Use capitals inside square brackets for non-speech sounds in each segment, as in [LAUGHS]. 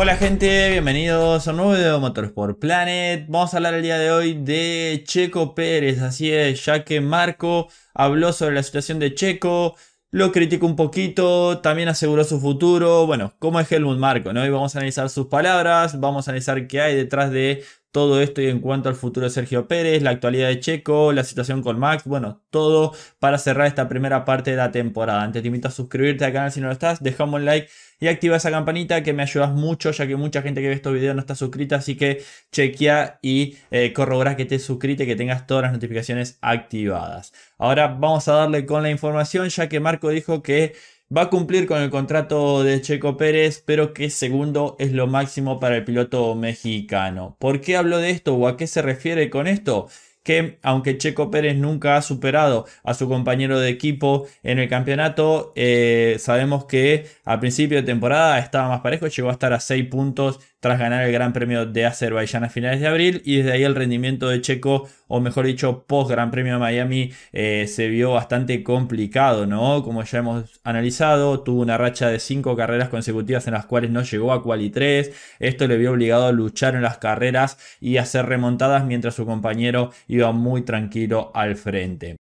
Hola gente, bienvenidos a un nuevo video de Motorsport Planet. Vamos a hablar el día de hoy de Checo Pérez, así es, ya que Marco habló sobre la situación de Checo, lo criticó un poquito, también aseguró su futuro, bueno, cómo es Helmut Marco, ¿no? vamos a analizar sus palabras, vamos a analizar qué hay detrás de todo esto y en cuanto al futuro de Sergio Pérez, la actualidad de Checo, la situación con Max, bueno, todo para cerrar esta primera parte de la temporada. Antes te invito a suscribirte al canal si no lo estás, Dejamos un like y activa esa campanita que me ayudas mucho ya que mucha gente que ve estos videos no está suscrita, así que chequea y eh, que te y que tengas todas las notificaciones activadas. Ahora vamos a darle con la información ya que Marco dijo que Va a cumplir con el contrato de Checo Pérez, pero que segundo es lo máximo para el piloto mexicano. ¿Por qué hablo de esto o a qué se refiere con esto? que aunque Checo Pérez nunca ha superado a su compañero de equipo en el campeonato, eh, sabemos que a principio de temporada estaba más parejo, llegó a estar a 6 puntos tras ganar el Gran Premio de Azerbaiyán a finales de abril y desde ahí el rendimiento de Checo, o mejor dicho, post Gran Premio de Miami, eh, se vio bastante complicado, ¿no? Como ya hemos analizado, tuvo una racha de 5 carreras consecutivas en las cuales no llegó a quali 3, esto le vio obligado a luchar en las carreras y hacer remontadas mientras su compañero iba muy tranquilo al frente.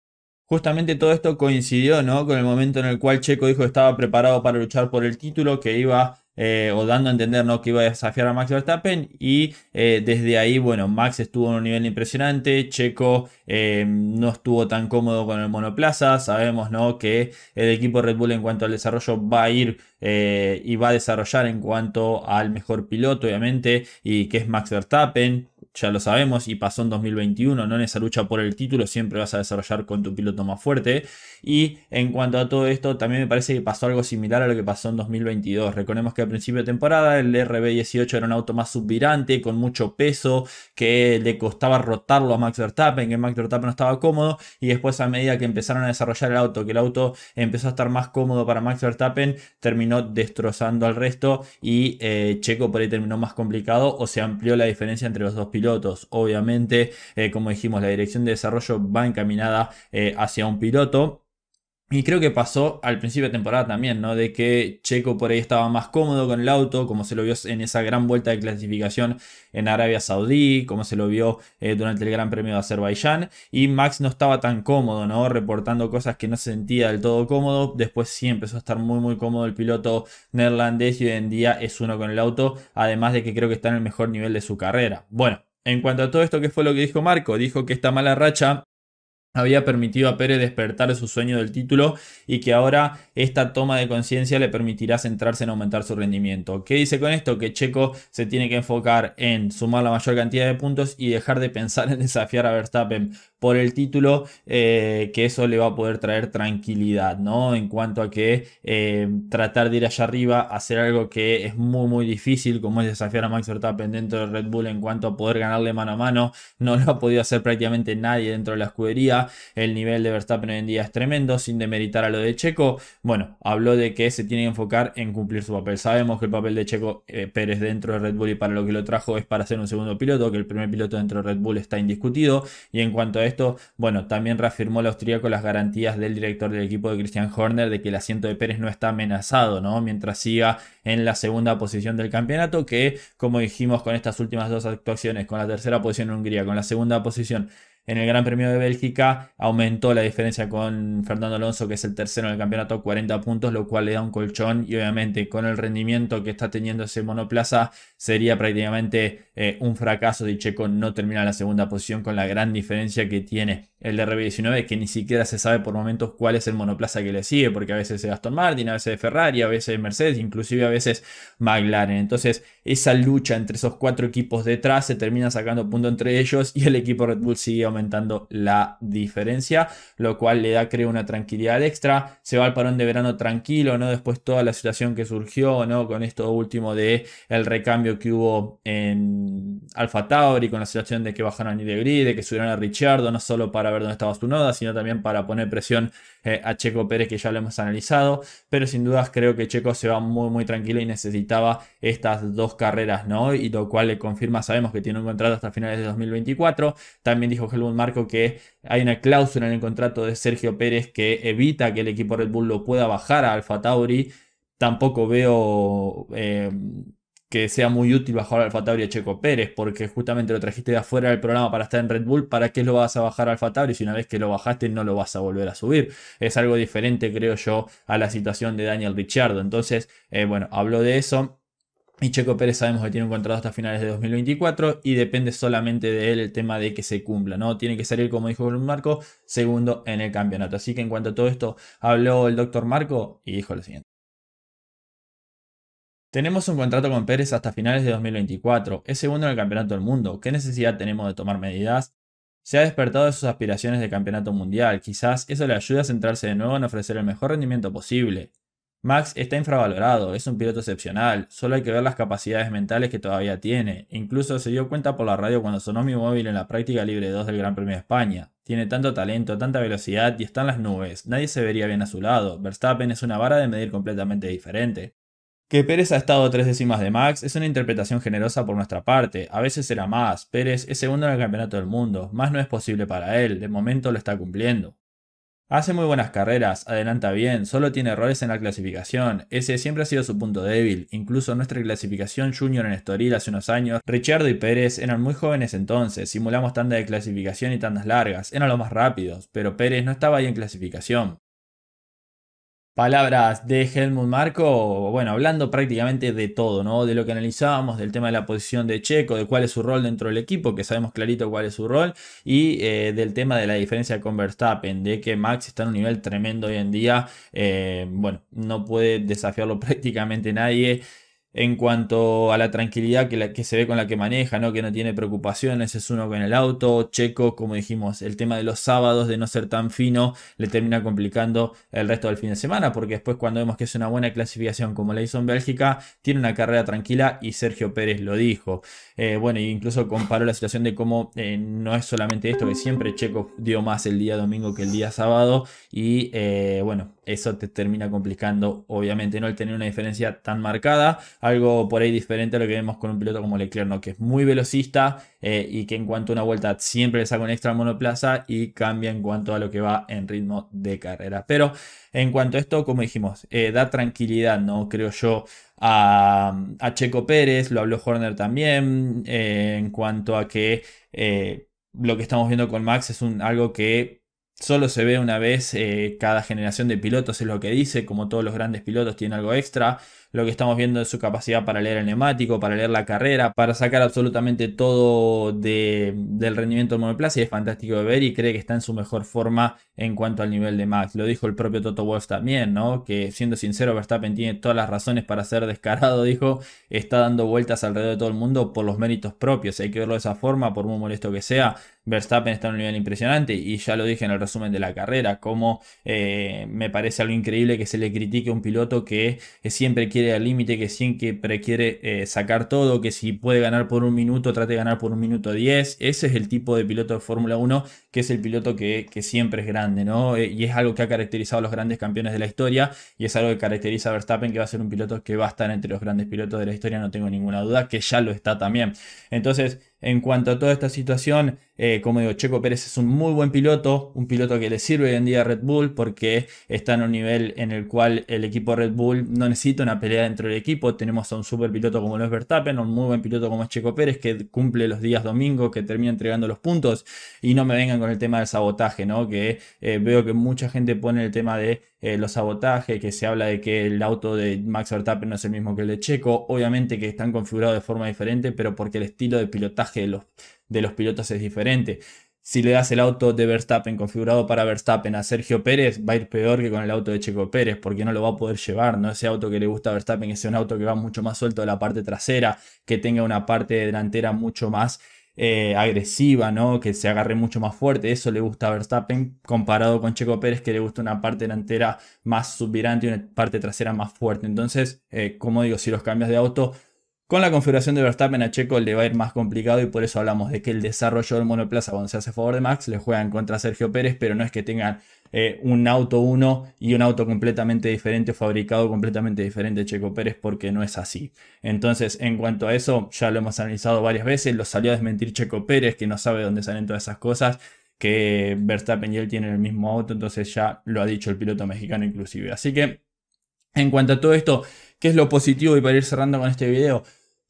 Justamente todo esto coincidió ¿no? con el momento en el cual Checo dijo que estaba preparado para luchar por el título, que iba eh, o dando a entender que iba a desafiar a Max Verstappen y eh, desde ahí, bueno, Max estuvo en un nivel impresionante, Checo eh, no estuvo tan cómodo con el monoplaza, sabemos ¿no? que el equipo Red Bull en cuanto al desarrollo va a ir y va a desarrollar en cuanto al mejor piloto, obviamente, y que es Max Verstappen ya lo sabemos y pasó en 2021, no en esa lucha por el título siempre vas a desarrollar con tu piloto más fuerte. Y en cuanto a todo esto, también me parece que pasó algo similar a lo que pasó en 2022. Recordemos que al principio de temporada el RB18 era un auto más subvirante, con mucho peso, que le costaba rotarlo a Max Verstappen, que Max Verstappen no estaba cómodo. Y después a medida que empezaron a desarrollar el auto, que el auto empezó a estar más cómodo para Max Verstappen, terminó destrozando al resto y eh, Checo por ahí terminó más complicado o se amplió la diferencia entre los dos pilotos Obviamente, eh, como dijimos, la dirección de desarrollo va encaminada eh, hacia un piloto. Y creo que pasó al principio de temporada también, ¿no? De que Checo por ahí estaba más cómodo con el auto, como se lo vio en esa gran vuelta de clasificación en Arabia Saudí, como se lo vio eh, durante el Gran Premio de Azerbaiyán. Y Max no estaba tan cómodo, ¿no? Reportando cosas que no se sentía del todo cómodo. Después sí empezó a estar muy, muy cómodo el piloto neerlandés y hoy en día es uno con el auto, además de que creo que está en el mejor nivel de su carrera. Bueno, en cuanto a todo esto, ¿qué fue lo que dijo Marco? Dijo que esta mala racha había permitido a Pérez despertar su sueño del título y que ahora esta toma de conciencia le permitirá centrarse en aumentar su rendimiento. ¿Qué dice con esto? Que Checo se tiene que enfocar en sumar la mayor cantidad de puntos y dejar de pensar en desafiar a Verstappen por el título, eh, que eso le va a poder traer tranquilidad, ¿no? En cuanto a que eh, tratar de ir allá arriba, hacer algo que es muy, muy difícil, como es desafiar a Max Verstappen dentro de Red Bull en cuanto a poder ganarle mano a mano, no lo ha podido hacer prácticamente nadie dentro de la escudería. El nivel de Verstappen hoy en día es tremendo, sin demeritar a lo de Checo. Bueno, habló de que se tiene que enfocar en cumplir su papel. Sabemos que el papel de Checo eh, Pérez dentro de Red Bull y para lo que lo trajo es para ser un segundo piloto, que el primer piloto dentro de Red Bull está indiscutido. Y en cuanto a esto, bueno, también reafirmó el austríaco las garantías del director del equipo de Christian Horner de que el asiento de Pérez no está amenazado, ¿no? Mientras siga en la segunda posición del campeonato, que como dijimos con estas últimas dos actuaciones, con la tercera posición en Hungría, con la segunda posición en el Gran Premio de Bélgica aumentó la diferencia con Fernando Alonso, que es el tercero en el campeonato, 40 puntos, lo cual le da un colchón y obviamente con el rendimiento que está teniendo ese monoplaza sería prácticamente eh, un fracaso de Checo no termina la segunda posición con la gran diferencia que tiene el rb 19 que ni siquiera se sabe por momentos cuál es el monoplaza que le sigue, porque a veces es Aston Martin, a veces es Ferrari, a veces es Mercedes, inclusive a veces McLaren. Entonces esa lucha entre esos cuatro equipos detrás se termina sacando punto entre ellos y el equipo Red Bull sigue aumentando la diferencia, lo cual le da, creo, una tranquilidad extra. Se va al parón de verano tranquilo, ¿no? Después toda la situación que surgió, ¿no? Con esto último de el recambio que hubo en Alfa Tauri, con la situación de que bajaron a Nidegri, de que subieron a Richardo, no solo para ver dónde estaba su noda, sino también para poner presión eh, a Checo Pérez, que ya lo hemos analizado. Pero sin dudas creo que Checo se va muy, muy tranquilo y necesitaba estas dos carreras, ¿no? Y lo cual le confirma, sabemos que tiene un contrato hasta finales de 2024. También dijo que un marco que hay una cláusula en el contrato de Sergio Pérez que evita que el equipo Red Bull lo pueda bajar a Alfa Tauri. Tampoco veo eh, que sea muy útil bajar a Alfa Tauri a Checo Pérez, porque justamente lo trajiste de afuera del programa para estar en Red Bull. ¿Para qué lo vas a bajar a Alfa Tauri si una vez que lo bajaste no lo vas a volver a subir? Es algo diferente, creo yo, a la situación de Daniel Ricciardo. Entonces, eh, bueno, hablo de eso y Checo Pérez sabemos que tiene un contrato hasta finales de 2024 y depende solamente de él el tema de que se cumpla, ¿no? Tiene que salir, como dijo Marco, segundo en el campeonato. Así que en cuanto a todo esto, habló el doctor Marco y dijo lo siguiente. Tenemos un contrato con Pérez hasta finales de 2024. Es segundo en el campeonato del mundo. ¿Qué necesidad tenemos de tomar medidas? Se ha despertado de sus aspiraciones de campeonato mundial. Quizás eso le ayude a centrarse de nuevo en ofrecer el mejor rendimiento posible. Max está infravalorado, es un piloto excepcional, solo hay que ver las capacidades mentales que todavía tiene. Incluso se dio cuenta por la radio cuando sonó mi móvil en la práctica libre 2 del Gran Premio de España. Tiene tanto talento, tanta velocidad y está en las nubes, nadie se vería bien a su lado. Verstappen es una vara de medir completamente diferente. Que Pérez ha estado tres décimas de Max es una interpretación generosa por nuestra parte, a veces será más, Pérez es segundo en el campeonato del mundo, más no es posible para él, de momento lo está cumpliendo. Hace muy buenas carreras, adelanta bien, solo tiene errores en la clasificación. Ese siempre ha sido su punto débil. Incluso nuestra clasificación junior en Estoril hace unos años, Richardo y Pérez eran muy jóvenes entonces. Simulamos tandas de clasificación y tandas largas, eran los más rápidos, pero Pérez no estaba ahí en clasificación. Palabras de Helmut Marco, bueno, hablando prácticamente de todo, ¿no? De lo que analizábamos, del tema de la posición de Checo, de cuál es su rol dentro del equipo, que sabemos clarito cuál es su rol, y eh, del tema de la diferencia con Verstappen, de que Max está en un nivel tremendo hoy en día, eh, bueno, no puede desafiarlo [LAUGHS] prácticamente nadie en cuanto a la tranquilidad que, que se ve con la que maneja, ¿no? que no tiene preocupaciones, es uno con el auto, checo, como dijimos, el tema de los sábados, de no ser tan fino, le termina complicando el resto del fin de semana, porque después cuando vemos que es una buena clasificación como la hizo en Bélgica, tiene una carrera tranquila y Sergio Pérez lo dijo. Eh, bueno, e incluso comparó la situación de cómo eh, no es solamente esto, que siempre Checo dio más el día domingo que el día sábado, y eh, bueno, eso te termina complicando, obviamente, no el tener una diferencia tan marcada algo por ahí diferente a lo que vemos con un piloto como Leclerc, ¿no? que es muy velocista eh, y que en cuanto a una vuelta siempre le saca un extra monoplaza y cambia en cuanto a lo que va en ritmo de carrera. Pero en cuanto a esto, como dijimos, eh, da tranquilidad, ¿no? Creo yo. A, Checo Pérez, lo habló Horner también, eh, en cuanto a que lo que estamos viendo con Max es algo que solo se ve una vez cada generación de pilotos, es lo que dice, como todos los grandes pilotos tienen algo extra lo que estamos viendo es su capacidad para leer el neumático, para leer la carrera, para sacar absolutamente todo del rendimiento del monoplaza y es fantástico de ver y cree que está en su mejor forma en cuanto al nivel de Max. Lo dijo el propio Toto Wolff también, ¿no? Que siendo sincero, Verstappen tiene todas las razones para ser descarado, [LAUGHS] dijo, está dando vueltas alrededor de todo el mundo por los méritos propios, hay que verlo de esa forma, por muy molesto que sea, Verstappen está en un nivel impresionante y ya lo dije en el resumen de la carrera, como eh, me parece algo increíble que se le critique a un piloto que eh, siempre quiere al límite, que 100 que requiere eh, sacar todo, que si puede ganar por un minuto, trate de ganar por un minuto 10. Ese es el tipo de piloto de Fórmula 1, que es el piloto que, siempre es grande, ¿no? Eh, y es algo que ha caracterizado a los grandes campeones de la historia y es algo que caracteriza a Verstappen, que va a ser un piloto que va a estar entre los grandes pilotos de la historia, no tengo ninguna duda, que ya lo está también. Entonces, en cuanto a toda esta situación. Eh, como digo, Checo Pérez es un muy buen piloto, un piloto que le sirve hoy en día a Red Bull porque está en un nivel en el cual el equipo Red Bull no necesita una pelea dentro del equipo. Tenemos a un super piloto como Luis es Verstappen, un muy buen piloto como es Checo Pérez que cumple los días domingo, que termina entregando los puntos y no me vengan con el tema del sabotaje, ¿no? Que eh, veo que mucha gente pone el tema de eh, los sabotajes, que se habla de que el auto de Max Verstappen no es el mismo que el de Checo, obviamente que están configurados de forma diferente, pero porque el estilo de pilotaje de los, de los pilotos es diferente. Si le das el auto de Verstappen configurado para Verstappen a Sergio Pérez, va a ir peor que con el auto de Checo Pérez, porque no lo va a poder llevar, no ese auto que le gusta a Verstappen, que sea un auto que va mucho más suelto de la parte trasera, que tenga una parte delantera mucho más eh, agresiva, ¿no? Que se agarre mucho más fuerte. Eso le gusta a Verstappen comparado con Checo Pérez, que le gusta una parte delantera más subirante y una parte trasera más fuerte. Entonces, eh, como digo, si los cambias de auto, con la configuración de Verstappen a Checo le va a ir más complicado y por eso hablamos de que el desarrollo del monoplaza cuando se hace a favor de Max le juegan contra Sergio Pérez, pero no es que tengan eh, un auto uno y un auto completamente diferente, fabricado completamente diferente Checo Pérez, porque no es así. Entonces, en cuanto a eso, ya lo hemos analizado varias veces, lo salió a desmentir Checo Pérez, que no sabe dónde salen todas esas cosas, que Verstappen y él tienen el mismo auto, entonces ya lo ha dicho el piloto mexicano inclusive. Así que, en cuanto a todo esto, ¿qué es lo positivo? Y para ir cerrando con este video,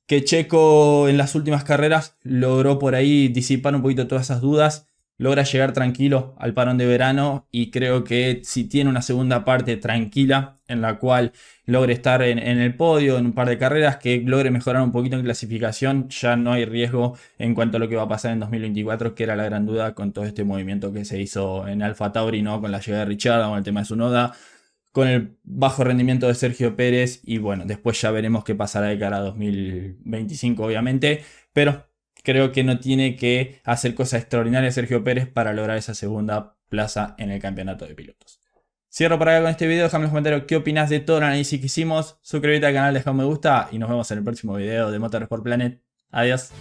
que Checo en las últimas carreras logró por ahí disipar un poquito todas esas dudas logra llegar tranquilo al parón de verano y creo que si tiene una segunda parte tranquila en la cual logre estar en, el podio en un par de carreras, que logre mejorar un poquito en clasificación, ya no hay riesgo en cuanto a lo que va a pasar en 2024, que era la gran duda con todo este movimiento que se hizo en Alfa Tauri, ¿no? con la llegada de Richard, con el tema de su noda, con el bajo rendimiento de Sergio Pérez y bueno, después ya veremos qué pasará de cara a 2025 obviamente, pero creo que no tiene que hacer cosas extraordinarias Sergio Pérez para lograr esa segunda plaza en el campeonato de pilotos. Cierro por acá con este video, déjame en los comentarios qué opinas de todo el análisis que hicimos, suscríbete al canal, deja un me gusta y nos vemos en el próximo video de Motorsport Planet. Adiós.